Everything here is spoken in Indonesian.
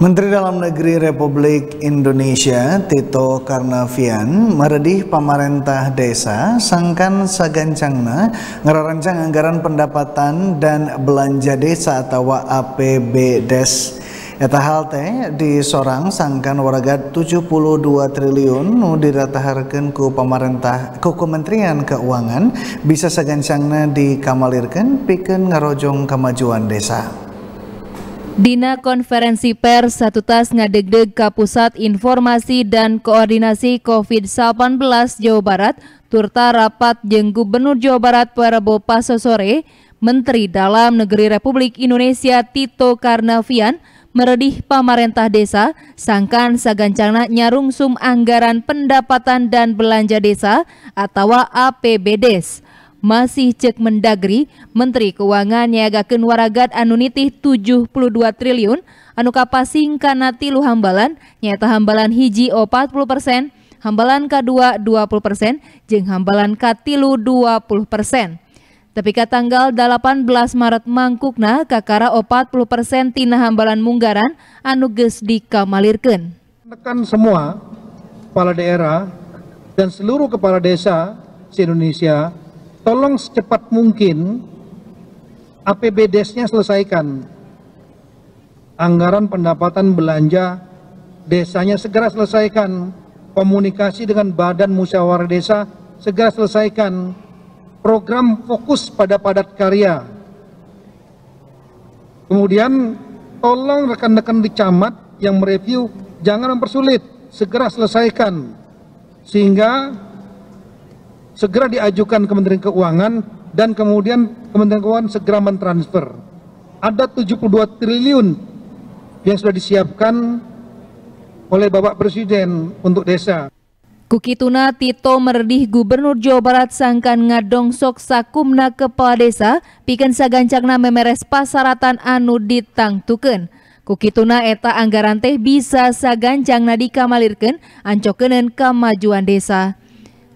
Menteri Dalam Negeri Republik Indonesia Tito Karnavian meredih pemerintah desa sangkan sagancangna ngerarancang anggaran pendapatan dan belanja desa atau APBDes. Eta hal teh di sorang sangkan warga 72 triliun nu dirataharkan ku pemerintah ku Kementerian Keuangan bisa sagancangna dikamalirkan pikeun ngarojong kemajuan desa. Dina konferensi pers satu tas ngadegdeg ke Pusat Informasi dan Koordinasi COVID-19 Jawa Barat, turta rapat jeng Gubernur Jawa Barat Prabowo Paso sore, Menteri Dalam Negeri Republik Indonesia Tito Karnavian meredih pamarentah desa, sangkan sagancana nyarungsum anggaran pendapatan dan belanja desa atau APBDes masih cek mendagri, Menteri Keuangan nyiagakeun waragat anu nitih 72 triliun, anu kapasing kana tilu hambalan, nyata hambalan hiji o 40 persen, hambalan k dua 20 persen, jeng hambalan katilu 20 persen. Tapi ke tanggal 18 Maret mangkukna kakara o 40 persen tina hambalan munggaran anu geus dikamalirkeun. Tekan semua kepala daerah dan seluruh kepala desa se-Indonesia tolong secepat mungkin APBDes-nya selesaikan. Anggaran pendapatan belanja desanya segera selesaikan. Komunikasi dengan Badan Musyawarah Desa segera selesaikan. Program fokus pada padat karya. Kemudian tolong rekan-rekan di camat yang mereview jangan mempersulit, segera selesaikan. Sehingga segera diajukan Kementerian Keuangan dan kemudian Kementerian Keuangan segera mentransfer. Ada 72 triliun yang sudah disiapkan oleh Bapak Presiden untuk desa. Kukituna Tito Merdih Gubernur Jawa Barat sangkan ngadong sok sakumna kepala desa pikan sagancangna memeres pasaratan anu tuken. Kukituna eta anggaran teh bisa sagancangna dikamalirken ancokenen kemajuan desa.